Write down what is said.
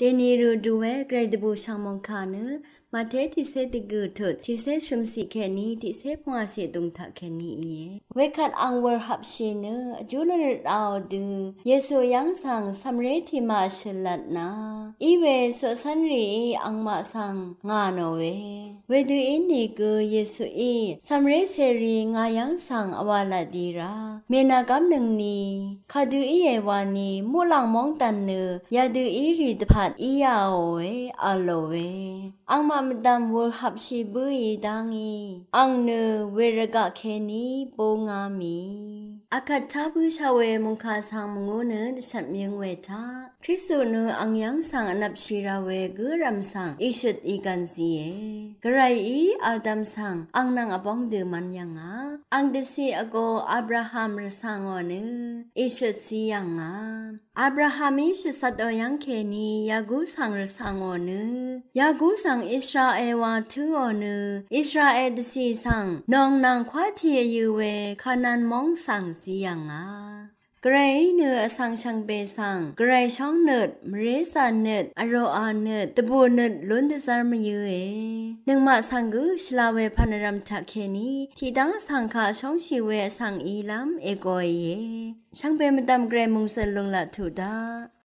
တေနီရူဒူဝဲဂရိတ်တဘူဆောင်မွန်ခါနမတဲတိစေတိဂုထုတိစေရှုံစီခဲနီတိစေပွားစေတုံထခဲနီယေဝေခတ်အန်ဝါဟပ်ရှိနအဂျူနရတောက်ဒူယေဆိုယန်ဆောင်ဆမ်ရေတိမာရှလတ်နာဤဝေဆိုဆန်ရီအန်မဆောင်ငါနောဝေဝေဒူအင်းနီကိုယေဆိုအီဆမ်ရေဆေရီငါယန်ဆောင်အဝလာဒီရာမေနာကမ်နငနီခါဒူအီယေဝါနီမိုလောင်မောင်တန်နယာဒူအီရီတဖာอียาโอเวอะโลเวอังมามัตัมวอฮับชิบุยดังอีอังเนเวรกะเคนีโปงามีအခတ်ချဘူးချဝဲမုန်ခါဆောင်မငိုးနတချက်မြင့်ဝဲတာခရစ်စုနအောင်ယံဆောင်အနပ်ရှိရာဝဲဂရမ်ဆောင်ဣရှုဤကန်စီယေဂရိုင်ဤအာဒမ်ဆောင်အောင်နန်အပေါင်းဒေမန်ယံငါအောင်ဒစီအကိုအာဗြဟမ်ရဆောင်ောနဣရှုစီယံငါအာဗြဟမိရှစတောယံခေနီယာဂုဆောင်ရဆောင်ောနယာဂုဆောင်ဣသရာအေဝါထူောနဣသရာအေဒစီဆောင်နောင်နန်ခွာတီယေဝဲခနန်မောင်ဆောင်จียังอ่ะกรเนื้อสังชังเปสังกรช่องเนิดมเรสาเนิดอโรอาเนิดตะบูเนิดล้นดซารมยืเอนึงมาสังกุชลาเวพันรัมทะเคนีที่ดังสังคาช่องชีเวสังอีลัมเอกอยเยช่างเป็นมดำเกรมุงเซนลงละถูดา